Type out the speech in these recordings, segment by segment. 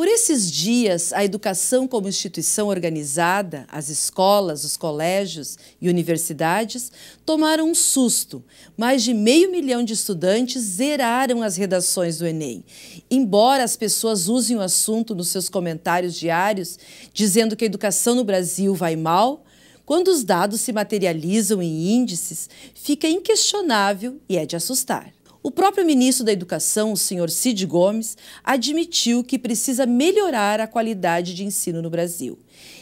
Por esses dias, a educação como instituição organizada, as escolas, os colégios e universidades tomaram um susto. Mais de meio milhão de estudantes zeraram as redações do Enem. Embora as pessoas usem o assunto nos seus comentários diários, dizendo que a educação no Brasil vai mal, quando os dados se materializam em índices, fica inquestionável e é de assustar. O próprio ministro da Educação, o senhor Cid Gomes, admitiu que precisa melhorar a qualidade de ensino no Brasil.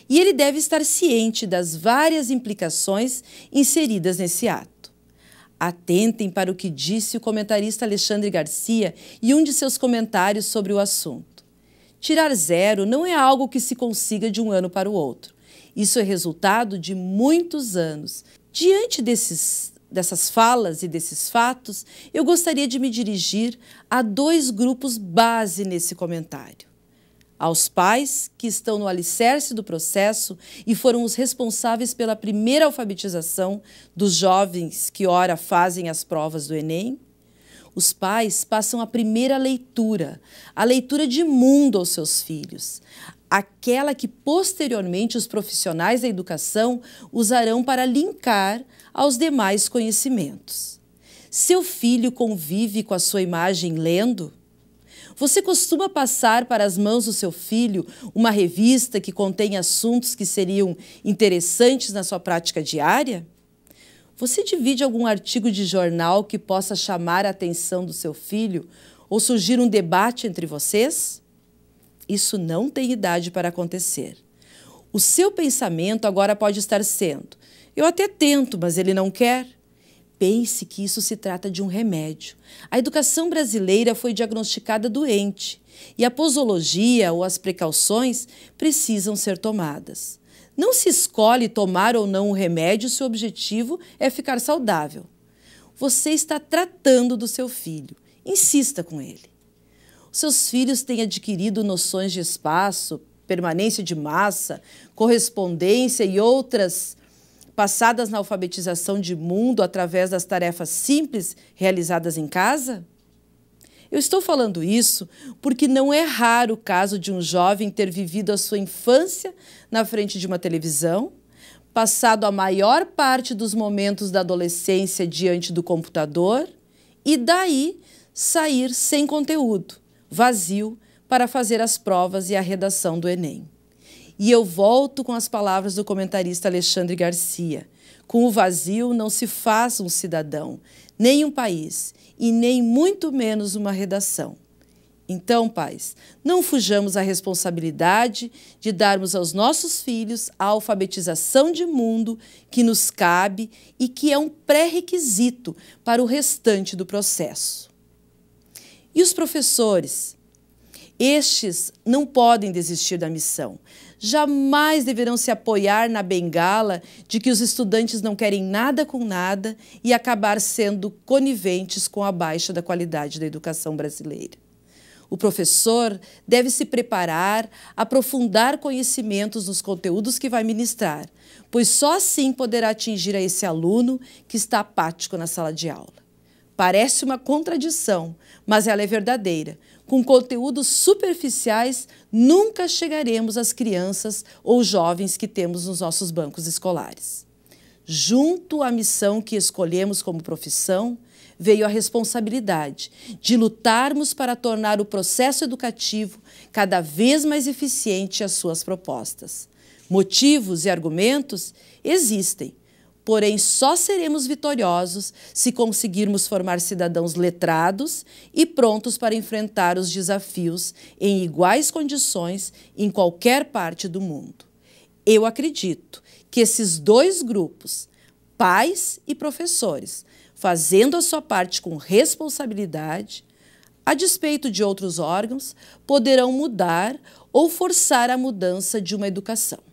E ele deve estar ciente das várias implicações inseridas nesse ato. Atentem para o que disse o comentarista Alexandre Garcia e um de seus comentários sobre o assunto. Tirar zero não é algo que se consiga de um ano para o outro. Isso é resultado de muitos anos. Diante desses dessas falas e desses fatos, eu gostaria de me dirigir a dois grupos base nesse comentário. Aos pais, que estão no alicerce do processo e foram os responsáveis pela primeira alfabetização dos jovens que, ora, fazem as provas do Enem, os pais passam a primeira leitura, a leitura de mundo aos seus filhos, aquela que posteriormente os profissionais da educação usarão para linkar aos demais conhecimentos. Seu filho convive com a sua imagem lendo? Você costuma passar para as mãos do seu filho uma revista que contém assuntos que seriam interessantes na sua prática diária? Você divide algum artigo de jornal que possa chamar a atenção do seu filho ou surgir um debate entre vocês? Isso não tem idade para acontecer. O seu pensamento agora pode estar sendo: eu até tento, mas ele não quer. Pense que isso se trata de um remédio. A educação brasileira foi diagnosticada doente e a posologia ou as precauções precisam ser tomadas. Não se escolhe tomar ou não o um remédio se o objetivo é ficar saudável. Você está tratando do seu filho. Insista com ele seus filhos têm adquirido noções de espaço, permanência de massa, correspondência e outras passadas na alfabetização de mundo através das tarefas simples realizadas em casa? Eu estou falando isso porque não é raro o caso de um jovem ter vivido a sua infância na frente de uma televisão, passado a maior parte dos momentos da adolescência diante do computador e daí sair sem conteúdo, vazio, para fazer as provas e a redação do Enem. E eu volto com as palavras do comentarista Alexandre Garcia. Com o vazio não se faz um cidadão, nem um país, e nem muito menos uma redação. Então, pais, não fujamos à responsabilidade de darmos aos nossos filhos a alfabetização de mundo que nos cabe e que é um pré-requisito para o restante do processo. E os professores? Estes não podem desistir da missão. Jamais deverão se apoiar na bengala de que os estudantes não querem nada com nada e acabar sendo coniventes com a baixa da qualidade da educação brasileira. O professor deve se preparar, aprofundar conhecimentos nos conteúdos que vai ministrar, pois só assim poderá atingir a esse aluno que está apático na sala de aula. Parece uma contradição, mas ela é verdadeira. Com conteúdos superficiais, nunca chegaremos às crianças ou jovens que temos nos nossos bancos escolares. Junto à missão que escolhemos como profissão, veio a responsabilidade de lutarmos para tornar o processo educativo cada vez mais eficiente às suas propostas. Motivos e argumentos existem, Porém, só seremos vitoriosos se conseguirmos formar cidadãos letrados e prontos para enfrentar os desafios em iguais condições em qualquer parte do mundo. Eu acredito que esses dois grupos, pais e professores, fazendo a sua parte com responsabilidade, a despeito de outros órgãos, poderão mudar ou forçar a mudança de uma educação.